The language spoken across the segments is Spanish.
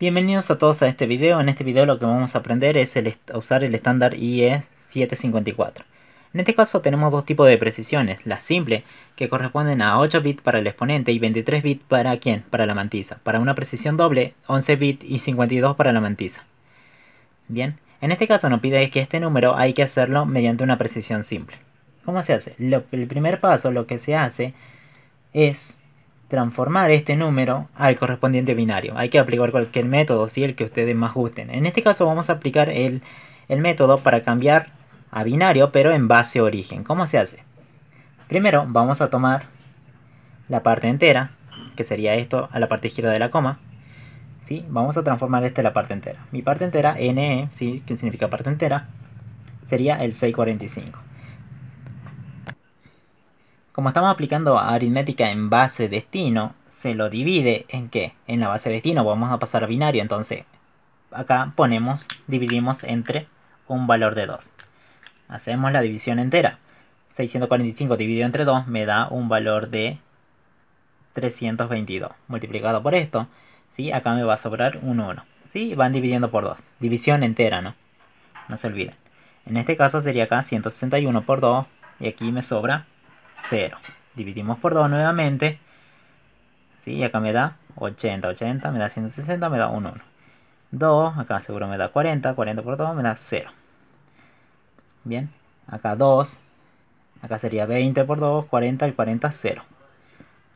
Bienvenidos a todos a este video, en este video lo que vamos a aprender es usar el estándar e IE 754. En este caso tenemos dos tipos de precisiones, la simple, que corresponden a 8 bits para el exponente y 23 bits para quién, para la mantisa. Para una precisión doble, 11 bits y 52 para la mantisa. Bien, en este caso nos pide que este número hay que hacerlo mediante una precisión simple. ¿Cómo se hace? el primer paso, lo que se hace es transformar este número al correspondiente binario. Hay que aplicar cualquier método, si el que ustedes más gusten. En este caso vamos a aplicar el, método para cambiar a binario, pero en base origen. ¿Cómo se hace? Primero vamos a tomar la parte entera, que sería esto a la parte izquierda de la coma. ¿sí? Vamos a transformar esta a la parte entera. Mi parte entera, NE, ¿sí? que significa parte entera, sería el 645. Como estamos aplicando aritmética en base destino, se lo divide en qué? En la base destino vamos a pasar a binario, entonces acá ponemos, dividimos entre un valor de 2. Hacemos la división entera. 645 dividido entre 2 me da un valor de 322. Multiplicado por esto, ¿sí? acá me va a sobrar un 1. ¿sí? Van dividiendo por 2. División entera, ¿no? No se olviden. En este caso sería acá 161 por 2 y aquí me sobra 0. Dividimos por 2 nuevamente. Y acá me da 80, 80, me da 160, me da 1, 1. 2, acá seguro me da 40, 40 por 2 me da 0. Bien, acá 2, acá sería 20 por 2, 40, al 40, 0.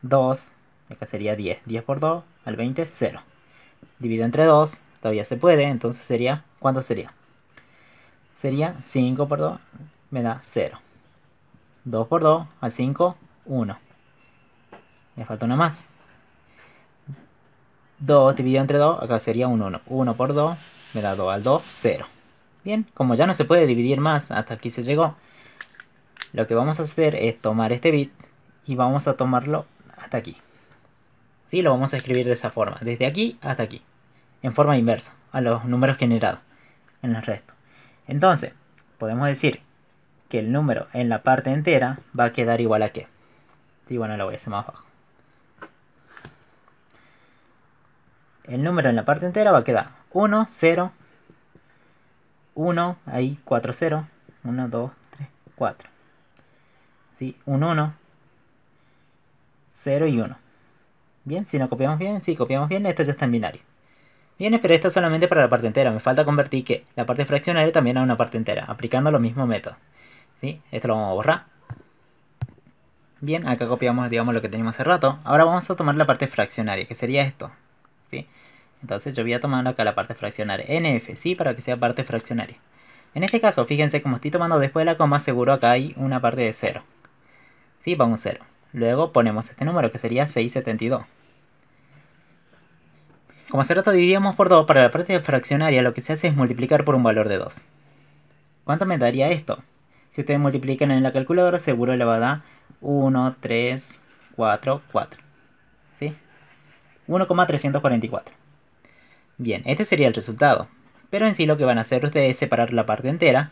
2, acá sería 10, 10 por 2, al 20, 0. Divido entre 2, todavía se puede, entonces sería, ¿cuánto sería? Sería 5 por 2, me da 0. 2 por 2, al 5, 1. Me falta una más. 2 dividido entre 2, acá sería un 1. 1 por 2 me da 2 al 2, 0. Bien, como ya no se puede dividir más, hasta aquí se llegó. Lo que vamos a hacer es tomar este bit y vamos a tomarlo hasta aquí. ¿Sí? Lo vamos a escribir de esa forma, desde aquí hasta aquí. En forma inversa, a los números generados en el resto. Entonces, podemos decir que el número en la parte entera va a quedar igual a qué. Y bueno, lo voy a hacer más abajo. El número en la parte entera va a quedar 1, 0, 1, ahí 4, 0, 1, 2, 3, 4. ¿Sí? 1, 1, 0 y 1. Bien, si no copiamos bien, si copiamos bien, esto ya está en binario. Bien, pero esto es solamente para la parte entera. Me falta convertir que la parte fraccionaria también a una parte entera, aplicando lo mismo método. Esto lo vamos a borrar. Bien, acá copiamos, digamos, lo que teníamos hace rato. Ahora vamos a tomar la parte fraccionaria, que sería esto, ¿sí? Entonces yo voy a tomar acá la parte fraccionaria, NF, ¿sí? Para que sea parte fraccionaria. En este caso, fíjense, como estoy tomando después de la coma, seguro acá hay una parte de 0. ¿Sí? vamos 0. Luego ponemos este número, que sería 672. Como hace rato dividíamos por 2, para la parte fraccionaria lo que se hace es multiplicar por un valor de 2. ¿Cuánto me daría esto? Si ustedes multiplican en la calculadora, seguro le va a dar 1, 3, 4, 4. ¿Sí? 1,344. Bien, este sería el resultado. Pero en sí lo que van a hacer ustedes es separar la parte entera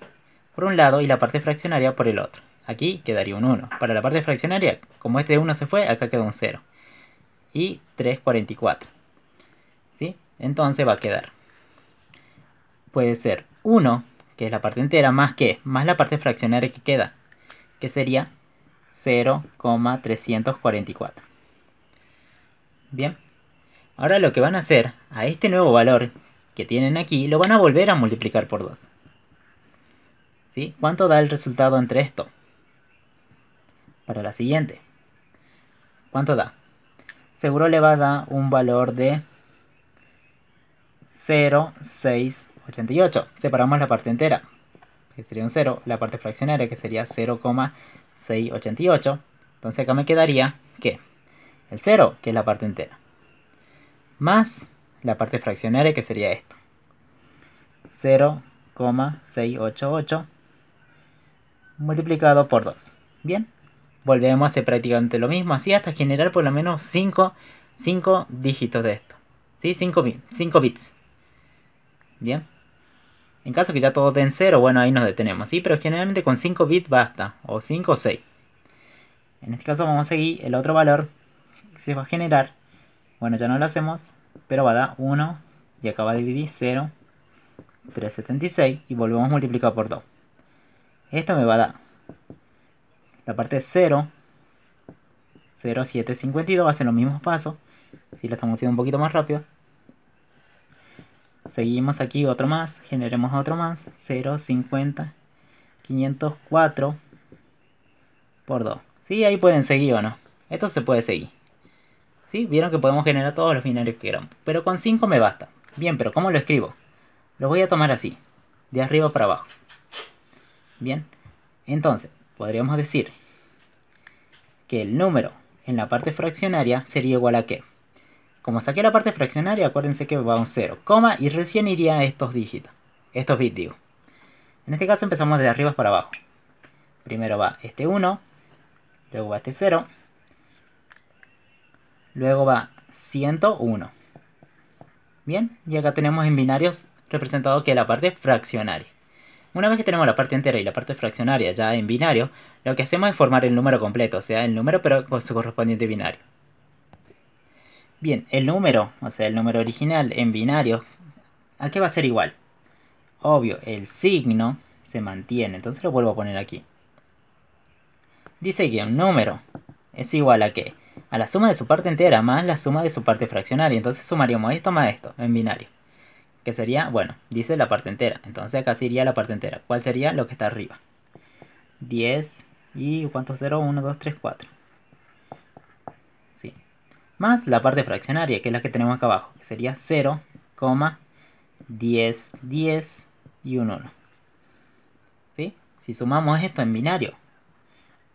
por un lado y la parte fraccionaria por el otro. Aquí quedaría un 1. Para la parte fraccionaria, como este 1 se fue, acá quedó un 0. Y 344. ¿Sí? Entonces va a quedar. Puede ser 1 que es la parte entera, más que, más la parte fraccionaria que queda, que sería 0,344. Bien, ahora lo que van a hacer a este nuevo valor que tienen aquí, lo van a volver a multiplicar por 2. ¿Sí? ¿Cuánto da el resultado entre esto? Para la siguiente. ¿Cuánto da? Seguro le va a dar un valor de 0,6 88. Separamos la parte entera, que sería un 0, la parte fraccionaria, que sería 0,688. Entonces acá me quedaría que el 0, que es la parte entera, más la parte fraccionaria, que sería esto. 0,688 multiplicado por 2. Bien, volvemos a hacer prácticamente lo mismo, así hasta generar por lo menos 5, 5 dígitos de esto. ¿Sí? 5, 5 bits. Bien. En caso que ya todo den 0, bueno, ahí nos detenemos, ¿sí? Pero generalmente con 5 bits basta, o 5 o 6. En este caso vamos a seguir el otro valor que se va a generar. Bueno, ya no lo hacemos, pero va a dar 1 y acá va a dividir 0, 376 y volvemos a multiplicar por 2. Esto me va a dar la parte 0, 0, va a ser los mismos pasos. Si lo estamos haciendo un poquito más rápido. Seguimos aquí otro más, generemos otro más, 0, 50, 504 por 2. Sí, ahí pueden seguir o no. Esto se puede seguir. ¿Sí? Vieron que podemos generar todos los binarios que queramos. Pero con 5 me basta. Bien, pero ¿cómo lo escribo? Lo voy a tomar así, de arriba para abajo. Bien, entonces podríamos decir que el número en la parte fraccionaria sería igual a qué? Como saqué la parte fraccionaria, acuérdense que va un 0, y recién iría a estos dígitos. Estos bits, digo. En este caso empezamos desde arriba para abajo. Primero va este 1, luego va este 0, luego va 101. Bien, y acá tenemos en binarios representado que la parte fraccionaria. Una vez que tenemos la parte entera y la parte fraccionaria ya en binario, lo que hacemos es formar el número completo, o sea, el número pero con su correspondiente binario. Bien, el número, o sea, el número original en binario, ¿a qué va a ser igual? Obvio, el signo se mantiene, entonces lo vuelvo a poner aquí. Dice que un número es igual a qué? A la suma de su parte entera más la suma de su parte fraccionaria. Entonces sumaríamos esto más esto en binario. Que sería, bueno, dice la parte entera. Entonces acá sería la parte entera. ¿Cuál sería lo que está arriba? 10 y ¿cuánto? 0, 1, 2, 3, 4 más la parte fraccionaria, que es la que tenemos acá abajo, que sería 0, 10, 10 y 1, 1. ¿Sí? Si sumamos esto en binario,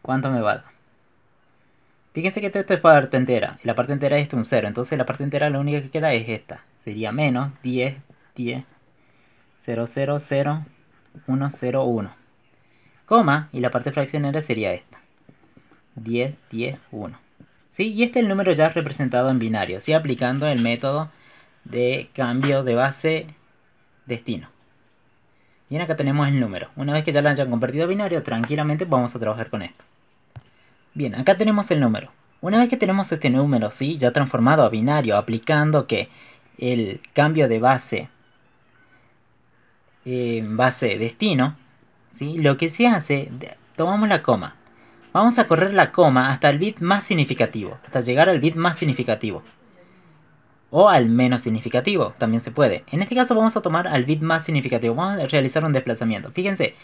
¿cuánto me va Fíjense que esto es parte entera, y la parte entera es esto un 0, entonces la parte entera la única que queda es esta, sería menos 10, 10, 0, 0, 0, 1, 0, 1, coma, y la parte fraccionaria sería esta, 10, 10, 1. Y este es el número ya representado en binario, ¿sí? aplicando el método de cambio de base destino. Bien, acá tenemos el número. Una vez que ya lo hayan convertido a binario, tranquilamente vamos a trabajar con esto. Bien, acá tenemos el número. Una vez que tenemos este número, ¿sí? ya transformado a binario, aplicando que el cambio de base en eh, base destino, ¿sí? lo que se hace, tomamos la coma, Vamos a correr la coma hasta el bit más significativo, hasta llegar al bit más significativo. O al menos significativo, también se puede. En este caso vamos a tomar al bit más significativo, vamos a realizar un desplazamiento. Fíjense,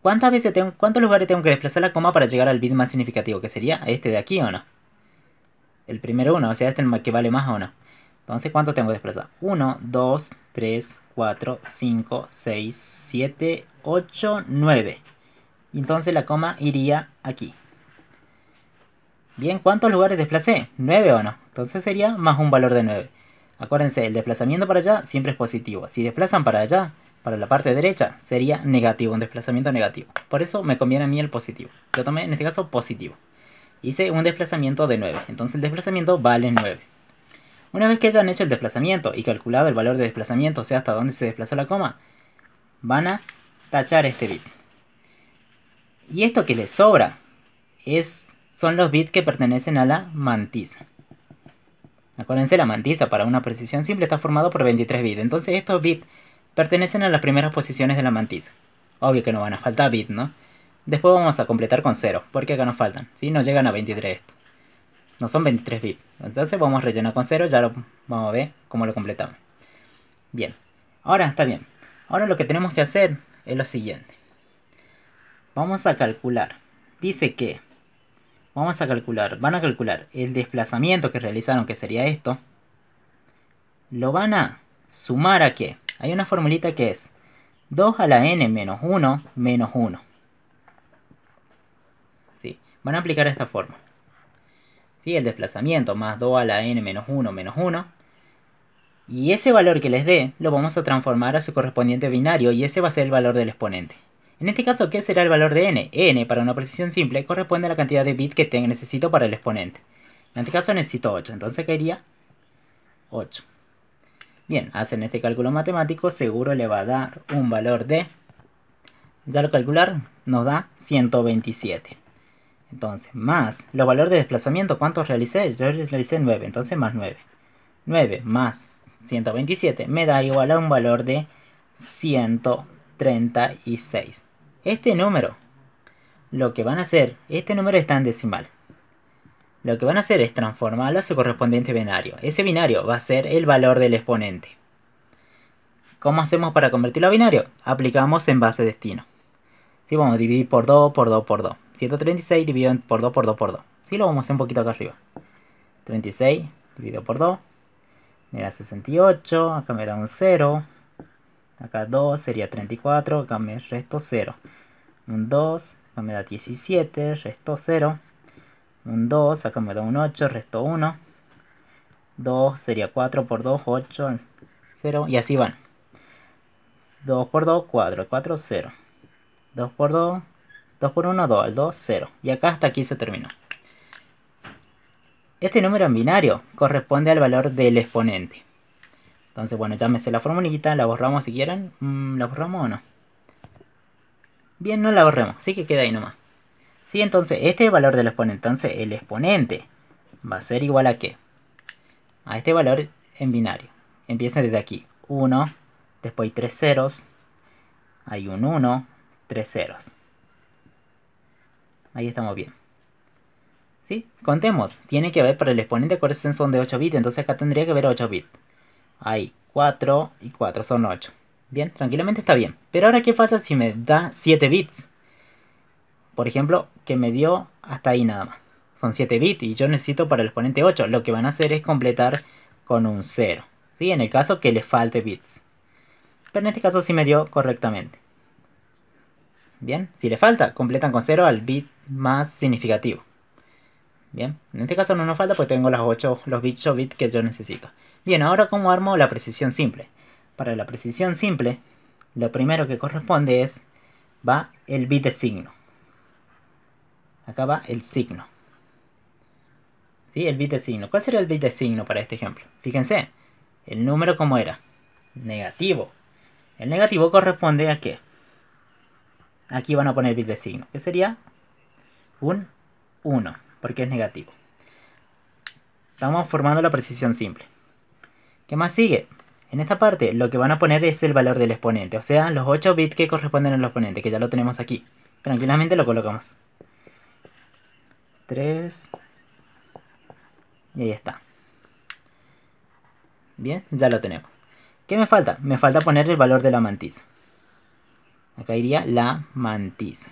¿cuántas veces tengo, ¿cuántos lugares tengo que desplazar la coma para llegar al bit más significativo? Que sería este de aquí o no. El primero uno, o sea, este que vale más o no. Entonces, ¿cuánto tengo que desplazar? 1, 2, 3, 4, 5, 6, 7, 8, 9. Entonces la coma iría aquí. Bien, ¿cuántos lugares desplacé? 9 o no. Entonces sería más un valor de 9. Acuérdense, el desplazamiento para allá siempre es positivo. Si desplazan para allá, para la parte derecha, sería negativo, un desplazamiento negativo. Por eso me conviene a mí el positivo. Yo tomé en este caso positivo. Hice un desplazamiento de 9, entonces el desplazamiento vale 9. Una vez que hayan hecho el desplazamiento y calculado el valor de desplazamiento, o sea, hasta dónde se desplazó la coma, van a tachar este bit. Y esto que le sobra es, son los bits que pertenecen a la mantisa. Acuérdense, la mantisa para una precisión simple está formado por 23 bits. Entonces estos bits pertenecen a las primeras posiciones de la mantisa. Obvio que no van a faltar bits, ¿no? Después vamos a completar con 0, porque acá nos faltan. Si no llegan a 23 esto. No son 23 bits. Entonces vamos a rellenar con 0, ya lo vamos a ver cómo lo completamos. Bien, ahora está bien. Ahora lo que tenemos que hacer es lo siguiente. Vamos a calcular. Dice que... Vamos a calcular. Van a calcular el desplazamiento que realizaron, que sería esto. Lo van a sumar a qué. Hay una formulita que es 2 a la n menos 1 menos 1. Sí, van a aplicar esta forma. Sí, el desplazamiento más 2 a la n menos 1 menos 1. Y ese valor que les dé lo vamos a transformar a su correspondiente binario y ese va a ser el valor del exponente. En este caso, ¿qué será el valor de n? n, para una precisión simple, corresponde a la cantidad de bits que necesito para el exponente. En este caso necesito 8, entonces caería 8. Bien, hacen este cálculo matemático, seguro le va a dar un valor de... Ya lo calcular, nos da 127. Entonces, más los valores de desplazamiento, ¿cuántos realicé? Yo realicé 9, entonces más 9. 9 más 127 me da igual a un valor de 136 este número, lo que van a hacer, este número está en decimal. Lo que van a hacer es transformarlo a su correspondiente binario. Ese binario va a ser el valor del exponente. ¿Cómo hacemos para convertirlo a binario? Aplicamos en base destino. Si vamos a dividir por 2, por 2, por 2. 136 dividido por 2, por 2, por 2. Si lo vamos a hacer un poquito acá arriba. 36 dividido por 2. Me da 68, acá me da un 0. Acá 2 sería 34, acá me resto 0. Un 2, acá me da 17, resto 0. Un 2, acá me da un 8, resto 1. 2 sería 4 por 2, 8, 0. Y así van. 2 por 2, 4, 4, 0. 2 por 2, 2 por 1, 2, al 2, 0. Y acá hasta aquí se terminó. Este número en binario corresponde al valor del exponente. Entonces, bueno, llámese la formulita, la borramos si quieren. Mm, ¿La borramos o no? Bien, no la borremos, ¿sí? que queda ahí nomás. Sí, entonces, este es el valor del exponente. Entonces, el exponente va a ser igual a qué? A este valor en binario. Empieza desde aquí. 1, después hay 3 ceros. Hay un 1, 3 ceros. Ahí estamos bien. ¿Sí? Contemos. Tiene que haber para el exponente ¿cuáles son de 8 bits. Entonces acá tendría que haber 8 bits. Hay 4 y 4 son 8. Bien, tranquilamente está bien. Pero ahora, ¿qué pasa si me da 7 bits? Por ejemplo, que me dio hasta ahí nada más. Son 7 bits y yo necesito para el exponente 8. Lo que van a hacer es completar con un 0. ¿sí? En el caso que le falte bits. Pero en este caso sí me dio correctamente. Bien, si le falta, completan con 0 al bit más significativo. Bien, en este caso no nos falta porque tengo las 8, los 8 bits que yo necesito. Bien, ahora cómo armo la precisión simple. Para la precisión simple, lo primero que corresponde es, va el bit de signo. Acá va el signo. ¿Sí? El bit de signo. ¿Cuál sería el bit de signo para este ejemplo? Fíjense, el número como era. Negativo. El negativo corresponde a qué? Aquí van a poner bit de signo, que sería un 1, porque es negativo. Estamos formando la precisión simple. ¿Qué más sigue? En esta parte lo que van a poner es el valor del exponente, o sea, los 8 bits que corresponden al exponente, que ya lo tenemos aquí. Tranquilamente lo colocamos. 3. Y ahí está. Bien, ya lo tenemos. ¿Qué me falta? Me falta poner el valor de la mantisa. Acá iría la mantisa.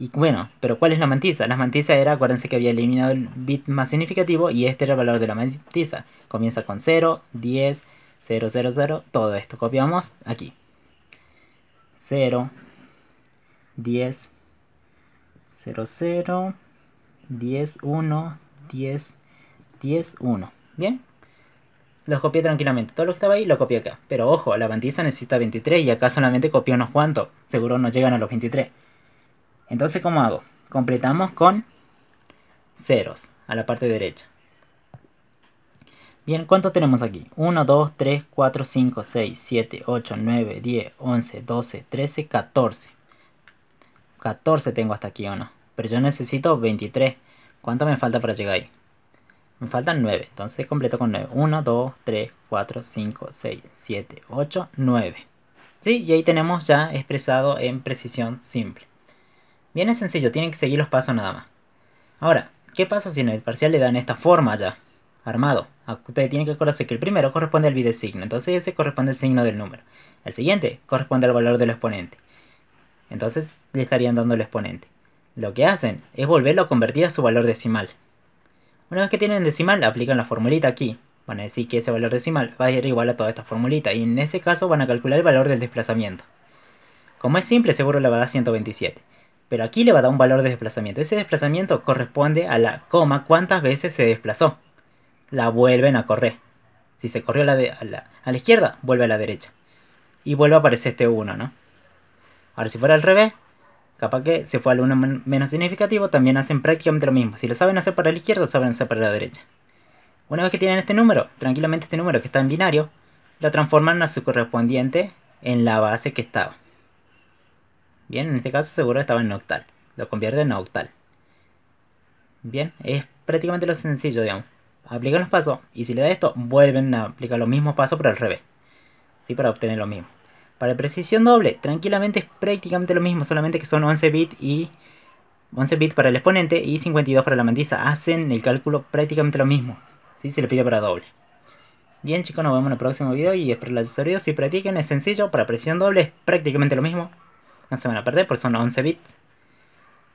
Y bueno, pero ¿cuál es la mantiza? La mantiza era, acuérdense que había eliminado el bit más significativo y este era el valor de la mantiza. Comienza con 0, 10, 0, 0, 0, todo esto. Copiamos aquí. 0, 10, 0, 0, 10, 1, 10, 10, 1. ¿Bien? Los copié tranquilamente. Todo lo que estaba ahí lo copié acá. Pero ojo, la mantiza necesita 23 y acá solamente copió unos cuantos. Seguro no llegan a los 23. Entonces, ¿cómo hago? Completamos con ceros a la parte derecha. Bien, ¿cuántos tenemos aquí? 1, 2, 3, 4, 5, 6, 7, 8, 9, 10, 11, 12, 13, 14. 14 tengo hasta aquí, ¿o no? Pero yo necesito 23. ¿Cuánto me falta para llegar ahí? Me faltan 9, entonces completo con 9. 1, 2, 3, 4, 5, 6, 7, 8, 9. ¿Sí? Y ahí tenemos ya expresado en precisión simple. Bien es sencillo, tienen que seguir los pasos nada más. Ahora, ¿qué pasa si en el parcial le dan esta forma ya? Armado. Ah, ustedes tienen que acordarse que el primero corresponde al signo, entonces ese corresponde al signo del número. El siguiente corresponde al valor del exponente. Entonces le estarían dando el exponente. Lo que hacen es volverlo a convertir a su valor decimal. Una vez que tienen decimal, aplican la formulita aquí. Van a decir que ese valor decimal va a ser igual a toda esta formulita y en ese caso van a calcular el valor del desplazamiento. Como es simple, seguro le va a dar 127. Pero aquí le va a dar un valor de desplazamiento. Ese desplazamiento corresponde a la coma cuántas veces se desplazó. La vuelven a correr. Si se corrió a la, a, la izquierda, vuelve a la derecha. Y vuelve a aparecer este 1, ¿no? Ahora, si fuera al revés, capaz que se fue al 1 menos significativo, también hacen prácticamente lo mismo. Si lo saben hacer para la izquierda, saben hacer para la derecha. Una vez que tienen este número, tranquilamente este número que está en binario, lo transforman a su correspondiente en la base que estaba. Bien, en este caso seguro estaba en octal. Lo convierte en octal. Bien, es prácticamente lo sencillo, digamos. Aplican los pasos y si le da esto, vuelven a aplicar los mismos pasos pero al revés. ¿Sí? Para obtener lo mismo. Para precisión doble, tranquilamente es prácticamente lo mismo, solamente que son 11 bits y 11 bits para el exponente y 52 para la mantiza. Hacen el cálculo prácticamente lo mismo. si Se le pide para doble. Bien chicos, nos vemos en el próximo video y espero les haya servido. Si practiquen es sencillo, para precisión doble es prácticamente lo mismo no se van a perder, porque son 11 bits.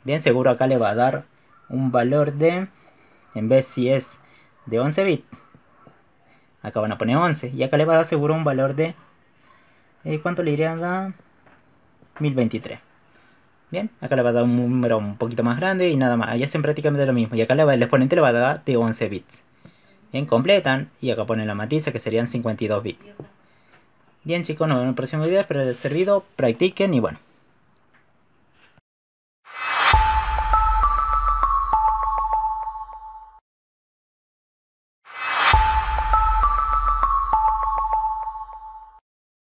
Bien, seguro acá le va a dar un valor de, en vez si es de 11 bits, acá van a poner 11. Y acá le va a dar seguro un valor de, eh, ¿cuánto le iría a dar? 1023. Bien, acá le va a dar un número un poquito más grande y nada más. Ahí hacen prácticamente lo mismo. Y acá le va, el exponente le va a dar de 11 bits. Bien, completan. Y acá ponen la matriz que serían 52 bits. Bien chicos, nos vemos en el próximo video. Espero les haya servido. Practiquen y bueno.